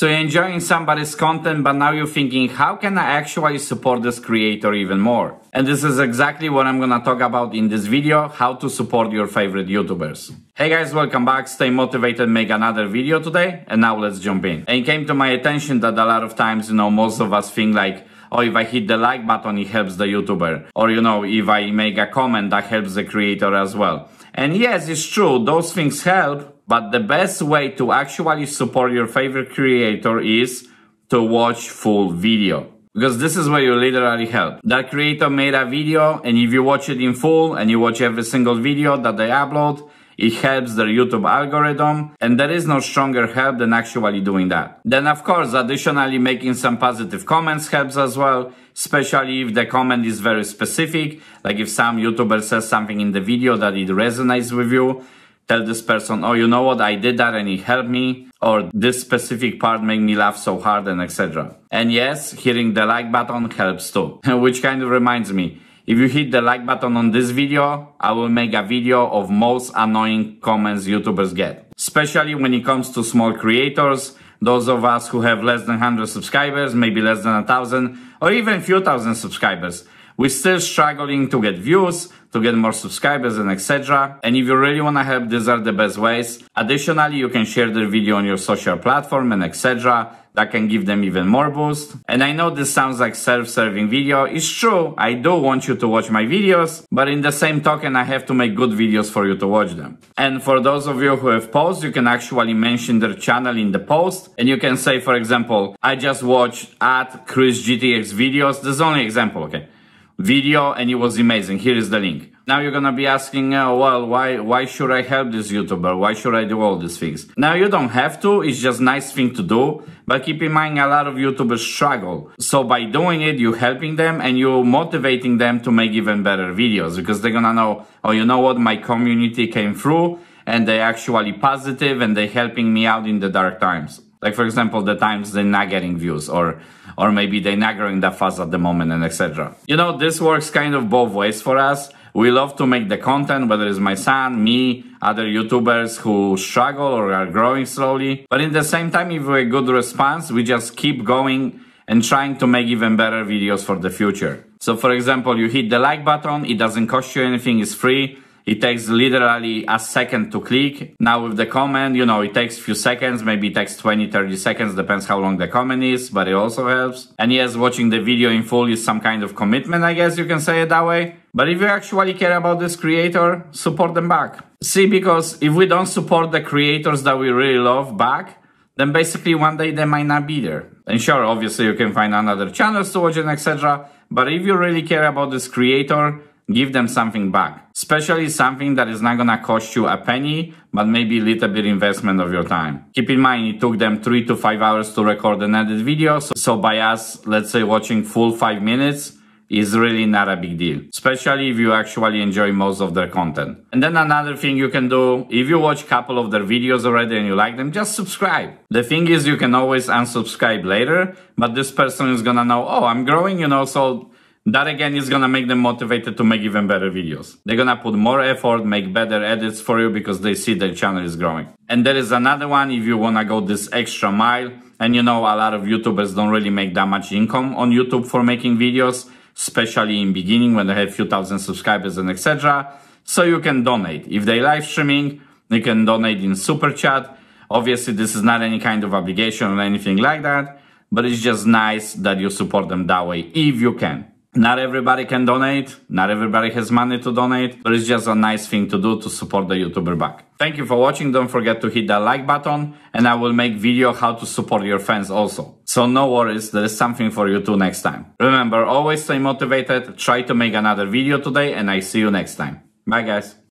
So you're enjoying somebody's content, but now you're thinking, how can I actually support this creator even more? And this is exactly what I'm gonna talk about in this video, how to support your favorite YouTubers. Hey guys, welcome back. Stay motivated, make another video today. And now let's jump in. And it came to my attention that a lot of times, you know, most of us think like, or oh, if I hit the like button, it helps the YouTuber. Or, you know, if I make a comment, that helps the creator as well. And yes, it's true, those things help, but the best way to actually support your favorite creator is to watch full video. Because this is where you literally help. That creator made a video and if you watch it in full and you watch every single video that they upload, it helps their YouTube algorithm and there is no stronger help than actually doing that. Then of course, additionally making some positive comments helps as well, especially if the comment is very specific, like if some YouTuber says something in the video that it resonates with you, tell this person, oh, you know what, I did that and it helped me, or this specific part made me laugh so hard and etc. And yes, hitting the like button helps too. Which kind of reminds me, if you hit the like button on this video, I will make a video of most annoying comments YouTubers get. Especially when it comes to small creators, those of us who have less than 100 subscribers, maybe less than a thousand, or even few thousand subscribers. We're still struggling to get views, to get more subscribers and etc. And if you really wanna help, these are the best ways. Additionally, you can share the video on your social platform and etc that can give them even more boost. And I know this sounds like self-serving video. It's true, I do want you to watch my videos, but in the same token, I have to make good videos for you to watch them. And for those of you who have posts, you can actually mention their channel in the post. And you can say, for example, I just watched at Chris GTX videos. This is only example, okay? Video and it was amazing. Here is the link. Now you're gonna be asking, uh, well, why, why should I help this YouTuber? Why should I do all these things? Now you don't have to, it's just nice thing to do, but keep in mind a lot of YouTubers struggle. So by doing it, you're helping them and you're motivating them to make even better videos because they're gonna know, oh, you know what, my community came through and they actually positive and they helping me out in the dark times. Like for example, the times they're not getting views or or maybe they're not growing that fast at the moment and etc. You know, this works kind of both ways for us. We love to make the content, whether it's my son, me, other YouTubers who struggle or are growing slowly. But in the same time, if we get good response, we just keep going and trying to make even better videos for the future. So for example, you hit the like button, it doesn't cost you anything, it's free. It takes literally a second to click. Now with the comment, you know, it takes few seconds, maybe it takes 20, 30 seconds, depends how long the comment is, but it also helps. And yes, watching the video in full is some kind of commitment, I guess you can say it that way. But if you actually care about this creator, support them back. See, because if we don't support the creators that we really love back, then basically one day they might not be there. And sure, obviously you can find another channels to watch and etc. But if you really care about this creator, give them something back. Especially something that is not gonna cost you a penny, but maybe a little bit investment of your time. Keep in mind, it took them three to five hours to record an edit video. So, so by us, let's say watching full five minutes, is really not a big deal, especially if you actually enjoy most of their content. And then another thing you can do, if you watch a couple of their videos already and you like them, just subscribe. The thing is you can always unsubscribe later, but this person is gonna know, oh, I'm growing, you know, so that again is gonna make them motivated to make even better videos. They're gonna put more effort, make better edits for you because they see their channel is growing. And there is another one if you wanna go this extra mile, and you know a lot of YouTubers don't really make that much income on YouTube for making videos, especially in beginning when they have few thousand subscribers and etc. So you can donate. If they live streaming, you can donate in super chat. Obviously, this is not any kind of obligation or anything like that, but it's just nice that you support them that way if you can. Not everybody can donate. Not everybody has money to donate. But it's just a nice thing to do to support the YouTuber back. Thank you for watching. Don't forget to hit that like button and I will make video how to support your fans also. So no worries, there is something for you too next time. Remember, always stay motivated, try to make another video today and I see you next time. Bye guys.